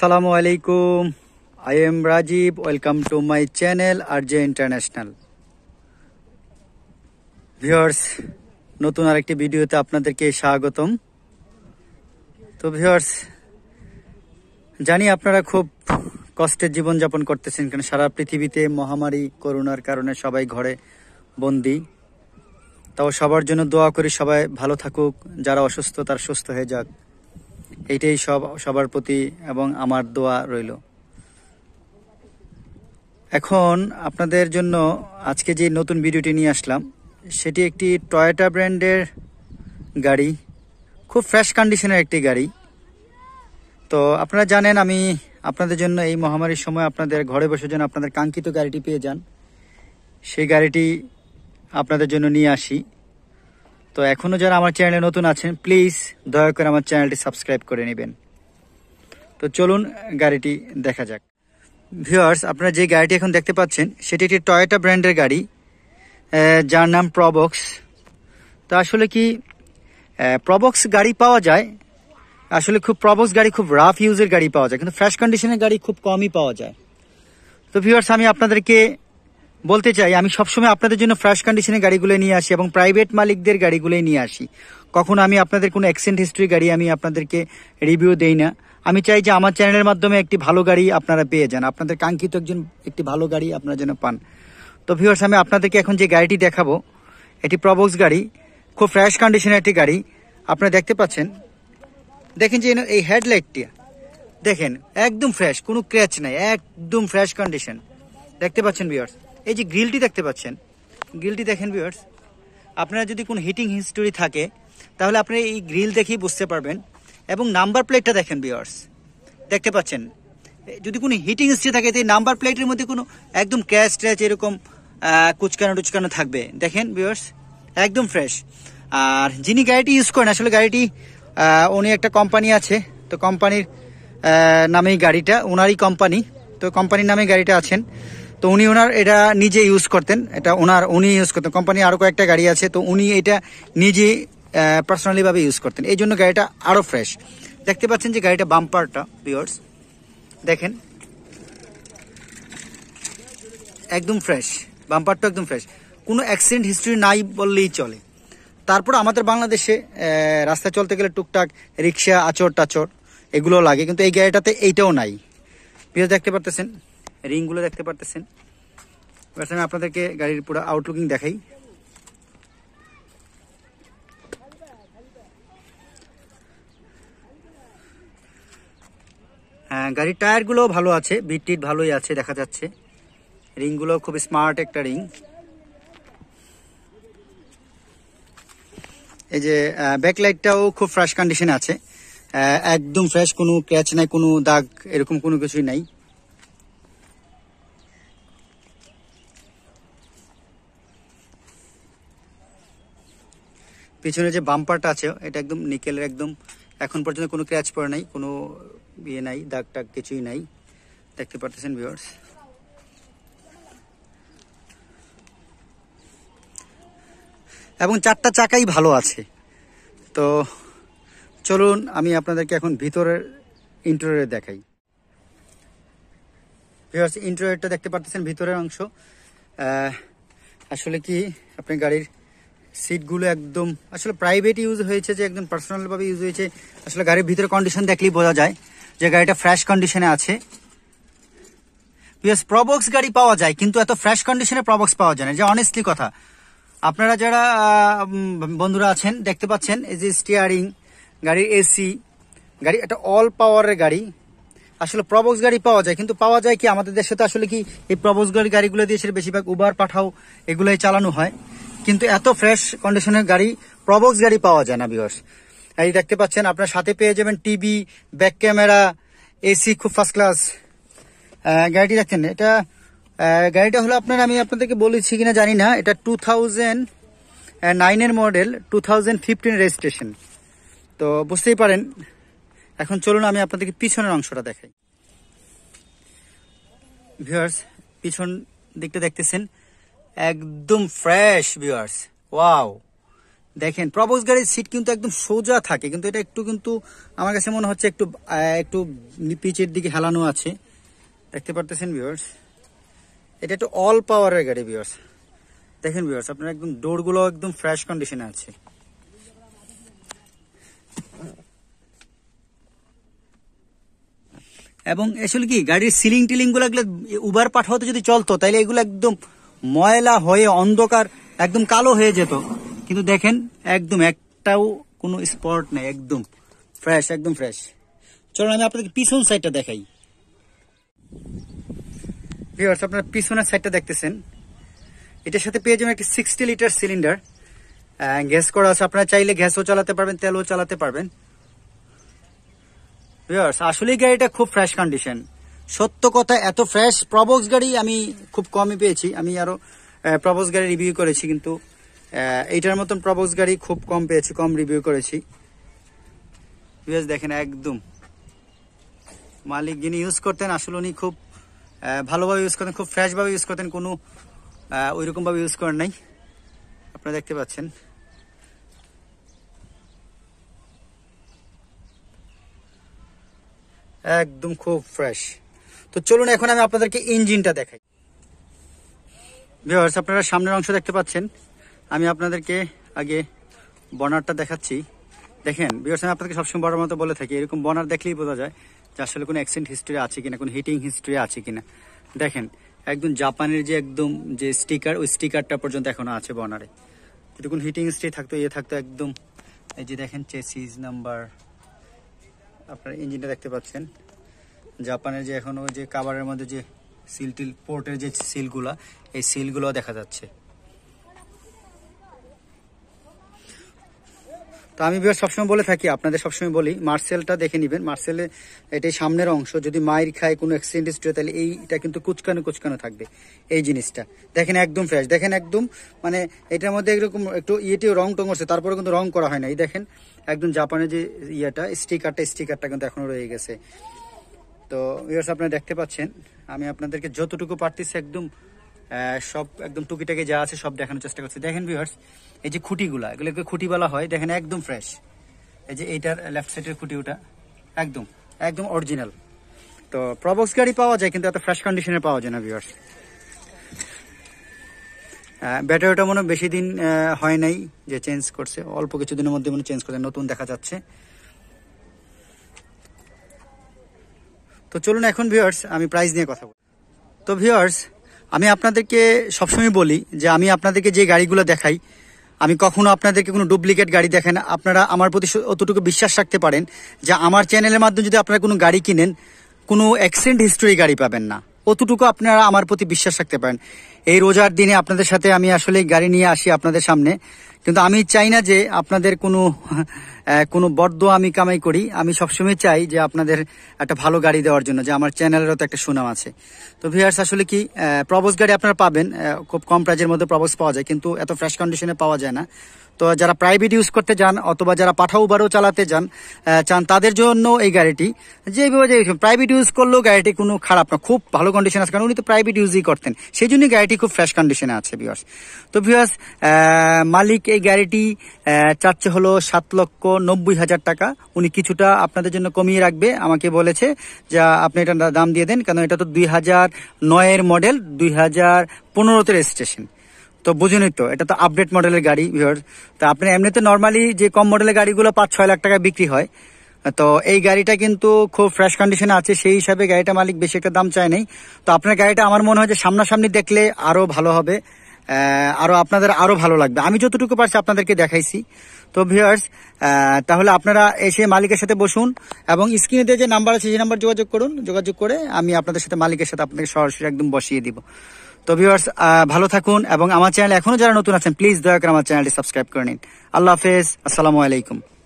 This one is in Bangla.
সালামু আলাইকুম I am Rajib welcome to my channel R J international viewers নতুন আরেকটি ভিডিওতে আপনাদেরকে স্বাগতম তো ভিওর্স জানি আপনারা খুব কষ্টের জীবনযাপন করতেছেন কারণ সারা পৃথিবীতে মহামারী করোনার কারণে সবাই ঘরে বন্দি তাও সবার জন্য দোয়া করি সবাই ভালো থাকুক যারা অসুস্থ তার সুস্থ হয়ে যাক এইটাই সব সবার প্রতি এবং আমার দোয়া রইল এখন আপনাদের জন্য আজকে যে নতুন ভিডিওটি নিয়ে আসলাম সেটি একটি টয়োটা ব্র্যান্ডের গাড়ি খুব ফ্রেশ কন্ডিশনের একটি গাড়ি তো আপনারা জানেন আমি আপনাদের জন্য এই মহামারীর সময় আপনাদের ঘরে বসে যেন আপনাদের কাঙ্ক্ষিত গাড়িটি পেয়ে যান সেই গাড়িটি আপনাদের জন্য নিয়ে আসি তো এখনও যারা আমার চ্যানেলে নতুন আছেন প্লিজ দয়া করে আমার চ্যানেলটি সাবস্ক্রাইব করে নেবেন তো চলুন গাড়িটি দেখা যাক ভিউয়ার্স আপনারা যে গাড়িটি এখন দেখতে পাচ্ছেন সেটি একটি টয়োটা ব্র্যান্ডের গাড়ি যার নাম প্রবক্স তো আসলে কি প্রবক্স গাড়ি পাওয়া যায় আসলে খুব প্রবক্স গাড়ি খুব রাফ ইউজের গাড়ি পাওয়া যায় কিন্তু ফ্রেশ কন্ডিশনের গাড়ি খুব কমই পাওয়া যায় তো ভিউয়ার্স আমি আপনাদেরকে বলতে চাই আমি সবসময় আপনাদের জন্য ফ্রেশ কন্ডিশনে গাড়িগুলো নিয়ে আসি এবং প্রাইভেট মালিকদের গাড়িগুলো নিয়ে আসি কখনো আমি আপনাদের কোনো অ্যাক্সিডেন্ট হিস্ট্রি গাড়ি আমি আপনাদেরকে রিভিউ দেই না আমি চাই যে আমার চ্যানেলের মাধ্যমে একটি ভালো গাড়ি আপনারা পেয়ে যান আপনাদের কাঙ্ক্ষিত একজন একটি ভালো গাড়ি আপনারা যেন পান তো ভিউয়ার্স আমি আপনাদেরকে এখন যে গাড়িটি দেখাবো এটি প্রবক্স গাড়ি খুব ফ্রেশ কন্ডিশনের একটি গাড়ি আপনারা দেখতে পাচ্ছেন দেখেন যে এই হেডলাইটটি দেখেন একদম ফ্রেশ কোনো ক্র্যাচ নাই একদম ফ্রেশ কন্ডিশন দেখতে পাচ্ছেন ভিউয়ার্স এই যে গ্রিলটি দেখতে পাচ্ছেন গ্রিলটি দেখেন ভিউয়ার্স আপনার যদি কোনো হিটিং হিস্টোরি থাকে তাহলে আপনি এই গ্রিল দেখেই বুঝতে পারবেন এবং নাম্বার প্লেটটা দেখেন ভিউয়ার্স দেখতে পাচ্ছেন যদি কোনো হিটিং হিস্ট্রি থাকে এই নাম্বার প্লেটের মধ্যে কোনো একদম ক্যাশ ট্র্যাচ এরকম কুচকানো টুচকানো থাকবে দেখেন ভিউয়ার্স একদম ফ্রেশ আর যিনি গাড়িটি ইউজ করেন আসলে গাড়িটি উনি একটা কোম্পানি আছে তো কোম্পানির নামেই গাড়িটা ওনারই কোম্পানি তো কোম্পানির নামে গাড়িটা আছেন তো উনি ওনার এটা নিজে ইউজ করতেন এটা ওনার উনি ইউজ করতেন কোম্পানি আরও কয়েকটা গাড়ি আছে তো উনি এটা নিজে পার্সোনালিভাবে ইউজ করতেন এই জন্য গাড়িটা আরও ফ্রেশ দেখতে পাচ্ছেন যে গাড়িটা বাম্পারটা পিওর্স দেখেন একদম ফ্রেশ বাম্পারটা একদম ফ্রেশ কোনো অ্যাক্সিডেন্ট হিস্ট্রি নাই বললেই চলে তারপর আমাদের বাংলাদেশে রাস্তায় চলতে গেলে টুকটাক রিক্সা আচর টাচর এগুলো লাগে কিন্তু এই গাড়িটাতে এইটাও নাই পিওর্স দেখতে পারতেছেন রিংগুলো দেখতে পারতেছেন এবার আমি আপনাদেরকে গাড়ির পুরো আউটলুকিং দেখাই হ্যাঁ গাড়ির টায়ারগুলোও ভালো আছে বিট ভালোই আছে দেখা যাচ্ছে রিংগুলো খুব স্মার্ট একটা রিং এই যে ব্যাকলাইটটাও খুব ফ্রেশ কন্ডিশনে আছে একদম ফ্রেশ কোনো ক্র্যাচ নাই কোনো দাগ এরকম কোনো কিছুই নাই পিছনে যে বাম্পারটা আছে এটা একদম নিকেলের একদম এখন পর্যন্ত কোনো ক্র্যাচ পড়ে নাই কোনো ইয়ে নাই দাগ টাগ কিছুই নাই দেখতে পারতেছেন ভিওর্স এবং চারটা চাকাই ভালো আছে তো চলুন আমি আপনাদেরকে এখন ভিতরের ইন্টেরিয়র দেখাই ভিউয়ার্স ইন্টেরিয়রটা দেখতে পারতেছেন ভিতরের অংশ আসলে কি আপনি গাড়ির সিটগুলো একদম আসলে প্রাইভেট ইউজ হয়েছে যে একদম পার্সোনালভাবে ইউজ হয়েছে আসলে গাড়ির ভিতরে কন্ডিশন দেখলেই বোঝা যায় যে গাড়িটা ফ্রেশ কন্ডিশনে আছে প্রবক্স গাড়ি পাওয়া যায় কিন্তু এত ফ্রেশ কন্ডিশনে প্রবক্স পাওয়া যায় না যে অনেস্টলি কথা আপনারা যারা বন্ধুরা আছেন দেখতে পাচ্ছেন এই যে স্টিয়ারিং গাড়ির এসি গাড়ি একটা অল পাওয়ারের গাড়ি আসলে প্রবক্স গাড়ি পাওয়া যায় কিন্তু পাওয়া যায় কি আমাদের দেশে তো আসলে কি এই প্রবক্স গাড়ি গাড়িগুলো দিয়ে সেটা বেশিরভাগ উবার পাঠাও এগুলোই চালানো হয় কিন্তু এত ফ্রেশ কন্ডিশনের গাড়ি প্রবক্স গাড়ি পাওয়া যায় না বিকজ এই দেখতে পাচ্ছেন আপনার সাথে পেয়ে যাবেন টিভি ব্যাক ক্যামেরা এসি খুব ফার্স্ট ক্লাস গাড়িটি দেখছেন এটা গাড়িটা হলো আপনার আমি আপনাদেরকে বলেছি কিনা জানি না এটা টু থাউজেন্ড নাইনের model two thousand fifteen registration তো বুঝতেই পারেন এখন চলুন আমি আপনাদেরকে পিছনের অংশটা দেখাই ভিউয়ার্স পিছন দিকটা দেখতেছেন একদম ফ্রেশ ভিউয়ার্স ওয়াও দেখেন প্রবক্স গাড়ির সিট কিন্তু একদম সোজা থাকে কিন্তু এটা একটু কিন্তু আমার কাছে মনে হচ্ছে একটু একটু পিচের দিকে হেলানো আছে দেখতে পারতেছেন ভিউয়ার্স এটা একটু অল পাওয়ারের গাড়ি ভিউয়ার্স দেখেন ভিউয়ার্স আপনার একদম ডোরগুলো একদম ফ্রেশ কন্ডিশনে আছে এবং আসলে কি গাড়ির সিলিং টিলিং গুলো উবার পাঠাতে যদি চলতো তাহলে এগুলো একদম ময়লা হয়ে অন্ধকার একদম কালো হয়ে যেত কিন্তু দেখেন একদম একটাও কোনো স্পট নেই একদম ফ্রেশ একদম ফ্রেশ চলুন আমি আপনাদের পিছন সাইডটা দেখাই আপনার পিছনের সাইডটা দেখতেছেন এটার সাথে পেয়ে যাবেন একটি সিক্সটি লিটার সিলিন্ডার গ্যাস করা আছে আপনারা চাইলে গ্যাসও চালাতে পারবেন তেলও চালাতে পারবেন আসলে গাড়িটা খুব ফ্রেশ কন্ডিশন সত্য কথা এত ফ্রেশ প্রবক্স গাড়ি আমি খুব কমই পেয়েছি আমি আরও প্রবক্স গাড়ি রিভিউ করেছি কিন্তু এইটার মতন প্রবক্স গাড়ি খুব কম পেয়েছি কম রিভিউ করেছি দেখেন একদম মালিক যিনি ইউজ করতেন আসলে উনি খুব ভালোভাবে ইউজ করতেন খুব ফ্রেশভাবে ইউজ করতেন কোনো ওইরকমভাবে ইউজ করেন নাই আপনারা দেখতে পাচ্ছেন একদম খুব ফ্রেশ তো চলুন এখন আমি আপনাদেরকে ইঞ্জিনটা দেখাই ভিওয়ার্স আপনারা সামনের অংশ দেখতে পাচ্ছেন আমি আপনাদেরকে আগে বনারটা দেখাচ্ছি দেখেন বিকজ আমি আপনাকে সবসময় বড় মতো বলে থাকি এরকম বনার দেখলেই বোঝা যায় যে আসলে কোনো অ্যাক্সিডেন্ট হিস্ট্রি আছে কিনা কোনো হিটিং হিস্ট্রি আছে কিনা দেখেন একদম জাপানের যে একদম যে স্টিকার ওই স্টিকারটা পর্যন্ত এখনও আছে বনারে যদি কোনো হিটিং হিস্ট্রি থাকতো ইয়ে থাকতো একদম এই যে দেখেন চেসিস নাম্বার আপনার ইঞ্জিনটা দেখতে পাচ্ছেন জাপানের যে ওই যে কাবারের মধ্যে যে সিল টিল পোর্টের যে সিলগুলা এই সিলগুলো দেখা যাচ্ছে তা আমি বিভার সবসময় বলে থাকি আপনাদের সবসময় বলি মার্সেলটা দেখে নেবেন মার্সেলে এটাই সামনের অংশ যদি মায়ের খায় কোনো অ্যাক্সিডেন্ট হিস্ট্রি তাহলে এইটা কিন্তু কুচকানো কুচকানো থাকবে এই জিনিসটা দেখেন একদম ফ্রেশ দেখেন একদম মানে এটার মধ্যে এরকম একটু ইয়েটিও রং টং করছে তারপরে কিন্তু রং করা হয় না এই দেখেন একদম জাপানের যে ইয়েটা স্টিকারটা স্টিকারটা কিন্তু এখনও রয়ে গেছে তো ইয়ার্স আপনারা দেখতে পাচ্ছেন আমি আপনাদেরকে যতটুকু পারতেছি একদম সব একদম টুকিটাকি যা আছে সব দেখানোর চেষ্টা করছি দেখেন ভিউয়ার্স এই যে খুঁটিগুলা এগুলোকে খুঁটি বলা হয় দেখেন একদম ফ্রেশ এই যে এইটার লেফট সাইডের খুঁটি ওটা একদম একদম অরিজিনাল তো প্রবক্স গাড়ি পাওয়া যায় কিন্তু এত ফ্রেশ কন্ডিশনে পাওয়া যায় না ভিউয়ার্স ব্যাটারিটা মনে বেশি দিন হয় নাই যে চেঞ্জ করছে অল্প কিছুদিনের মধ্যে মনে চেঞ্জ করছে নতুন দেখা যাচ্ছে তো চলুন এখন ভিওয়ার্স আমি প্রাইস নিয়ে কথা বলি তো ভিওয়ার্স আমি আপনাদেরকে সবসময় বলি যে আমি আপনাদেরকে যে গাড়িগুলো দেখাই আমি কখনো আপনাদেরকে কোনো ডুপ্লিকেট গাড়ি দেখেন আপনারা আমার প্রতি অতটুকু বিশ্বাস রাখতে পারেন যে আমার চ্যানেলের মাধ্যমে যদি আপনারা কোনো গাড়ি কিনেন কোনো অ্যাক্সিডেন্ট হিস্টোরি গাড়ি পাবেন না অতটুকু আপনারা আমার প্রতি বিশ্বাস রাখতে পারেন এই রোজার দিনে আপনাদের সাথে আমি আসলে গাড়ি নিয়ে আসি আপনাদের সামনে কিন্তু আমি চাই না যে আপনাদের কোনো কোনো বড্ড আমি কামাই করি আমি সবসময় চাই যে আপনাদের একটা ভালো গাড়ি দেওয়ার জন্য যে আমার চ্যানেলেরও তো একটা সুনাম আছে তো ভিয়ার্স আসলে কি প্রবস গাড়ি আপনারা পাবেন খুব কম প্রাইজের মধ্যে প্রবস পাওয়া যায় কিন্তু এত ফ্রেশ কন্ডিশনে পাওয়া যায় না তো যারা প্রাইভেট ইউজ করতে যান অথবা যারা পাঠাও বারও চালাতে যান চান তাদের জন্য এই গাড়িটি যেভাবে প্রাইভেট ইউজ করলেও গাড়িটি কোনো খারাপ না খুব ভালো কন্ডিশন আছে কারণ উনি তো প্রাইভেট ইউজই করতেন সেই জন্যই গাড়িটি গাড়িটি খুব ফ্রেশ কন্ডিশনে আছে ভিওর্স তো ভিওর্স মালিক এই গাড়িটি চাচ্ছে হলো সাত লক্ষ নব্বই হাজার টাকা উনি কিছুটা আপনাদের জন্য কমিয়ে রাখবে আমাকে বলেছে যা আপনি এটা দাম দিয়ে দেন কারণ এটা তো দুই হাজার নয়ের মডেল দুই হাজার পনেরোতে রেজিস্ট্রেশন তো বুঝুনই তো এটা তো আপডেট মডেলের গাড়ি ভিওর তো আপনি এমনিতে নর্মালি যে কম মডেলের গাড়িগুলো পাঁচ ছয় লাখ টাকা বিক্রি হয় তো এই গাড়িটা কিন্তু খুব ফ্রেশ কন্ডিশনে আছে সেই হিসাবে গাড়িটা মালিক বেশি একটা দাম চায় নাই তো আপনার গাড়িটা আমার মনে হয় যে সামনাসামনি দেখলে আরও ভালো হবে আরও আপনাদের আরও ভালো লাগবে আমি যতটুকু পারছি আপনাদেরকে দেখাইছি তো ভিউয়ার্স তাহলে আপনারা এসে মালিকের সাথে বসুন এবং দিয়ে যে নাম্বার আছে সেই নাম্বার যোগাযোগ করুন যোগাযোগ করে আমি আপনাদের সাথে মালিকের সাথে আপনাকে সরাসরি একদম বসিয়ে দিব তো ভিউয়ার্স ভালো থাকুন এবং আমার চ্যানেল এখনো যারা নতুন আছেন প্লিজ দয়া করে আমার চ্যানেলটি সাবস্ক্রাইব করে নিন আল্লাহ হাফেজ আসসালামু আলাইকুম